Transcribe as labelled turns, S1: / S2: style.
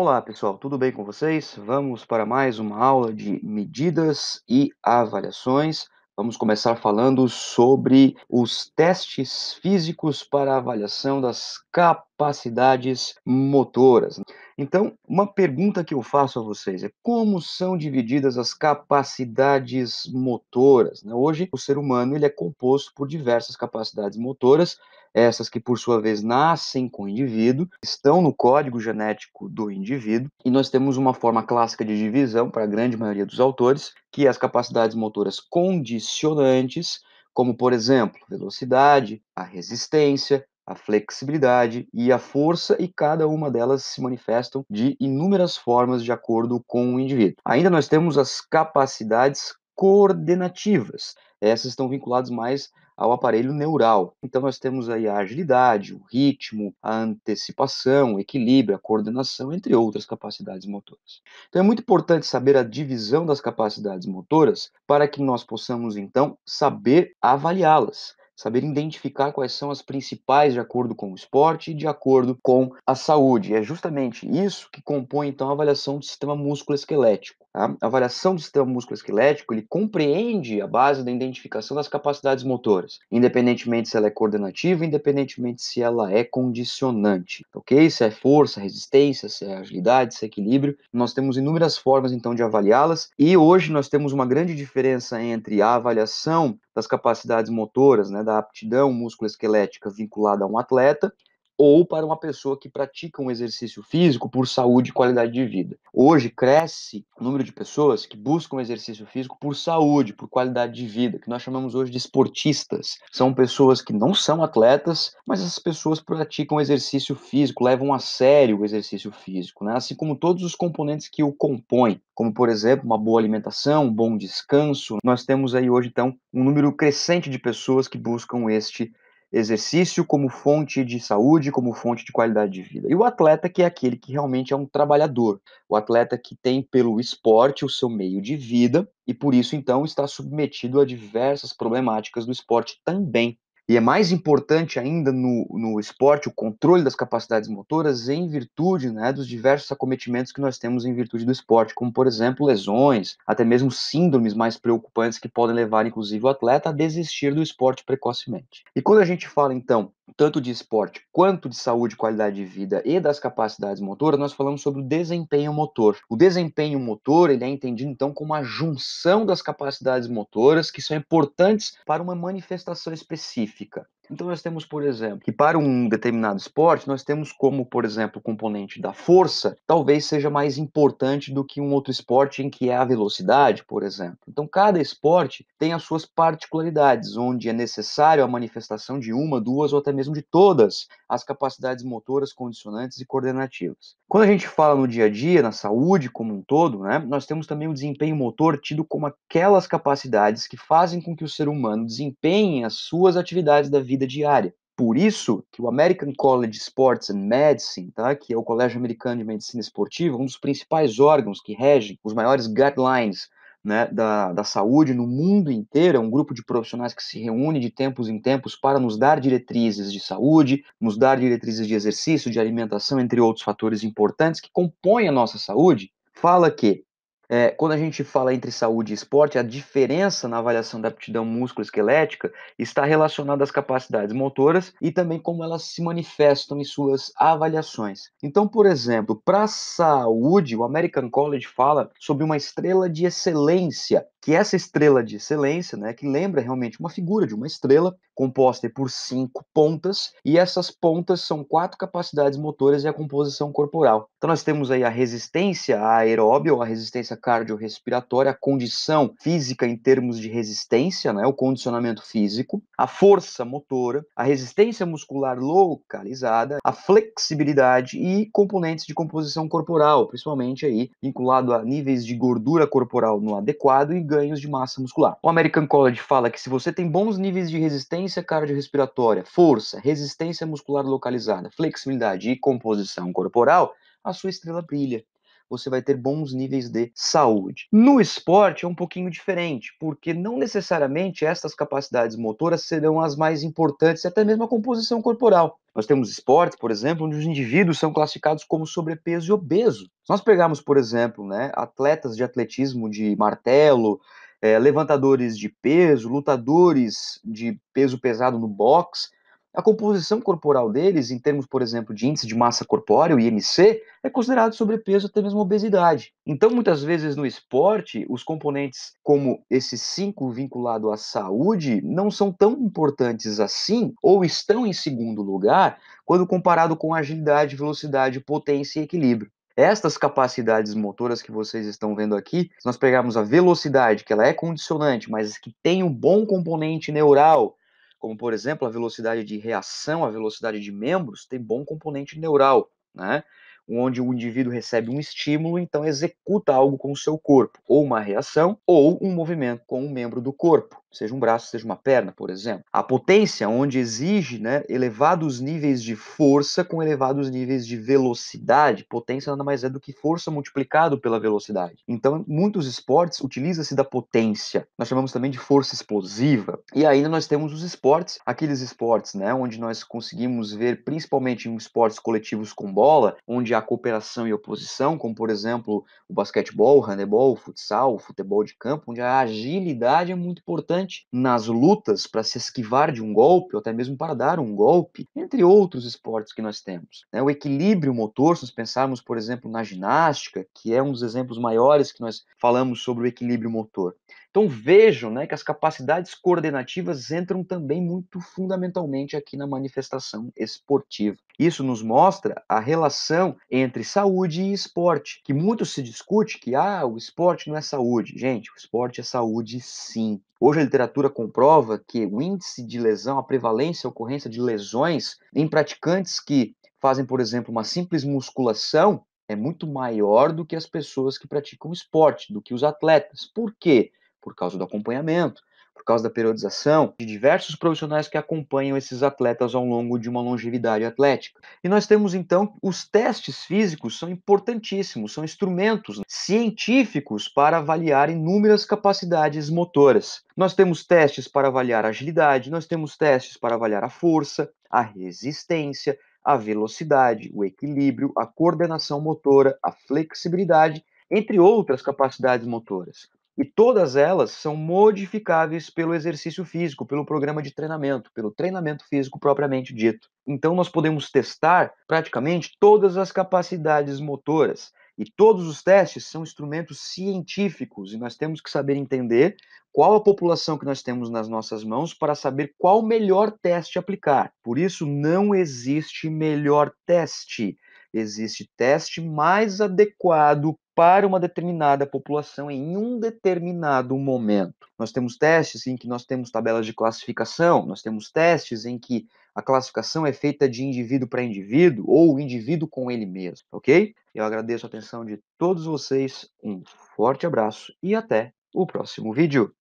S1: Olá pessoal, tudo bem com vocês? Vamos para mais uma aula de medidas e avaliações. Vamos começar falando sobre os testes físicos para avaliação das capacidades motoras. Então, uma pergunta que eu faço a vocês é como são divididas as capacidades motoras? Né? Hoje, o ser humano ele é composto por diversas capacidades motoras essas que por sua vez nascem com o indivíduo, estão no código genético do indivíduo, e nós temos uma forma clássica de divisão para a grande maioria dos autores, que é as capacidades motoras condicionantes, como por exemplo, velocidade, a resistência, a flexibilidade e a força, e cada uma delas se manifestam de inúmeras formas de acordo com o indivíduo. Ainda nós temos as capacidades coordenativas. Essas estão vinculadas mais ao aparelho neural. Então nós temos aí a agilidade, o ritmo, a antecipação, o equilíbrio, a coordenação, entre outras capacidades motoras. Então é muito importante saber a divisão das capacidades motoras para que nós possamos então saber avaliá-las saber identificar quais são as principais de acordo com o esporte e de acordo com a saúde. É justamente isso que compõe então a avaliação do sistema músculo-esquelético. Tá? A avaliação do sistema músculo-esquelético ele compreende a base da identificação das capacidades motoras, independentemente se ela é coordenativa, independentemente se ela é condicionante, ok? Se é força, resistência, se é agilidade, se é equilíbrio, nós temos inúmeras formas então de avaliá-las e hoje nós temos uma grande diferença entre a avaliação das capacidades motoras, né, da aptidão musculoesquelética vinculada a um atleta, ou para uma pessoa que pratica um exercício físico por saúde e qualidade de vida. Hoje cresce o número de pessoas que buscam exercício físico por saúde, por qualidade de vida, que nós chamamos hoje de esportistas. São pessoas que não são atletas, mas essas pessoas praticam exercício físico, levam a sério o exercício físico, né? assim como todos os componentes que o compõem, como por exemplo uma boa alimentação, um bom descanso. Nós temos aí hoje então um número crescente de pessoas que buscam este exercício como fonte de saúde, como fonte de qualidade de vida. E o atleta que é aquele que realmente é um trabalhador, o atleta que tem pelo esporte o seu meio de vida e por isso então está submetido a diversas problemáticas do esporte também. E é mais importante ainda no, no esporte o controle das capacidades motoras em virtude né, dos diversos acometimentos que nós temos em virtude do esporte, como, por exemplo, lesões, até mesmo síndromes mais preocupantes que podem levar, inclusive, o atleta a desistir do esporte precocemente. E quando a gente fala, então, tanto de esporte quanto de saúde, qualidade de vida e das capacidades motoras, nós falamos sobre o desempenho motor. O desempenho motor ele é entendido então como a junção das capacidades motoras que são importantes para uma manifestação específica. Então nós temos, por exemplo, que para um determinado esporte, nós temos como, por exemplo, componente da força, talvez seja mais importante do que um outro esporte em que é a velocidade, por exemplo. Então cada esporte tem as suas particularidades, onde é necessário a manifestação de uma, duas ou até mesmo de todas as capacidades motoras, condicionantes e coordenativas. Quando a gente fala no dia a dia, na saúde como um todo, né, nós temos também o desempenho motor tido como aquelas capacidades que fazem com que o ser humano desempenhe as suas atividades da vida diária. Por isso que o American College of Sports and Medicine, tá, que é o Colégio Americano de Medicina Esportiva, um dos principais órgãos que regem os maiores guidelines né, da, da saúde no mundo inteiro, é um grupo de profissionais que se reúne de tempos em tempos para nos dar diretrizes de saúde, nos dar diretrizes de exercício, de alimentação, entre outros fatores importantes que compõem a nossa saúde, fala que é, quando a gente fala entre saúde e esporte, a diferença na avaliação da aptidão músculo-esquelética está relacionada às capacidades motoras e também como elas se manifestam em suas avaliações. Então, por exemplo, para a saúde, o American College fala sobre uma estrela de excelência, que essa estrela de excelência, né, que lembra realmente uma figura de uma estrela composta por cinco pontas, e essas pontas são quatro capacidades motoras e a composição corporal. Então, nós temos aí a resistência aeróbica ou a resistência cardiorrespiratória, a condição física em termos de resistência, né, o condicionamento físico, a força motora, a resistência muscular localizada, a flexibilidade e componentes de composição corporal, principalmente aí vinculado a níveis de gordura corporal no adequado e ganhos de massa muscular. O American College fala que se você tem bons níveis de resistência cardiorrespiratória, força, resistência muscular localizada, flexibilidade e composição corporal, a sua estrela brilha você vai ter bons níveis de saúde. No esporte é um pouquinho diferente, porque não necessariamente estas capacidades motoras serão as mais importantes, até mesmo a composição corporal. Nós temos esportes, por exemplo, onde os indivíduos são classificados como sobrepeso e obeso. Se nós pegarmos, por exemplo, né, atletas de atletismo de martelo, é, levantadores de peso, lutadores de peso pesado no boxe, a composição corporal deles, em termos, por exemplo, de índice de massa corpórea, o IMC, é considerado sobrepeso até mesmo obesidade. Então, muitas vezes no esporte, os componentes como esses cinco vinculado à saúde não são tão importantes assim, ou estão em segundo lugar, quando comparado com agilidade, velocidade, potência e equilíbrio. Estas capacidades motoras que vocês estão vendo aqui, se nós pegarmos a velocidade, que ela é condicionante, mas que tem um bom componente neural, como por exemplo a velocidade de reação, a velocidade de membros, tem bom componente neural, né? Onde o indivíduo recebe um estímulo, então executa algo com o seu corpo, ou uma reação, ou um movimento com um membro do corpo seja um braço, seja uma perna, por exemplo. A potência, onde exige né, elevados níveis de força com elevados níveis de velocidade, potência nada mais é do que força multiplicado pela velocidade. Então, muitos esportes utiliza-se da potência. Nós chamamos também de força explosiva. E ainda nós temos os esportes, aqueles esportes, né, onde nós conseguimos ver principalmente em esportes coletivos com bola, onde há cooperação e oposição, como por exemplo, o basquetebol, o handebol, o futsal, o futebol de campo, onde a agilidade é muito importante importante nas lutas para se esquivar de um golpe, ou até mesmo para dar um golpe, entre outros esportes que nós temos. Né? O equilíbrio motor, se nós pensarmos, por exemplo, na ginástica, que é um dos exemplos maiores que nós falamos sobre o equilíbrio motor. Então vejam né, que as capacidades coordenativas entram também muito fundamentalmente aqui na manifestação esportiva. Isso nos mostra a relação entre saúde e esporte, que muito se discute que ah, o esporte não é saúde. Gente, o esporte é saúde sim. Hoje a literatura comprova que o índice de lesão, a prevalência, a ocorrência de lesões em praticantes que fazem, por exemplo, uma simples musculação é muito maior do que as pessoas que praticam esporte, do que os atletas. Por quê? por causa do acompanhamento, por causa da periodização, de diversos profissionais que acompanham esses atletas ao longo de uma longevidade atlética. E nós temos então os testes físicos são importantíssimos, são instrumentos científicos para avaliar inúmeras capacidades motoras. Nós temos testes para avaliar a agilidade, nós temos testes para avaliar a força, a resistência, a velocidade, o equilíbrio, a coordenação motora, a flexibilidade entre outras capacidades motoras. E todas elas são modificáveis pelo exercício físico, pelo programa de treinamento, pelo treinamento físico propriamente dito. Então, nós podemos testar praticamente todas as capacidades motoras. E todos os testes são instrumentos científicos, e nós temos que saber entender qual a população que nós temos nas nossas mãos para saber qual melhor teste aplicar. Por isso, não existe melhor teste existe teste mais adequado para uma determinada população em um determinado momento. Nós temos testes em que nós temos tabelas de classificação, nós temos testes em que a classificação é feita de indivíduo para indivíduo ou indivíduo com ele mesmo, ok? Eu agradeço a atenção de todos vocês, um forte abraço e até o próximo vídeo.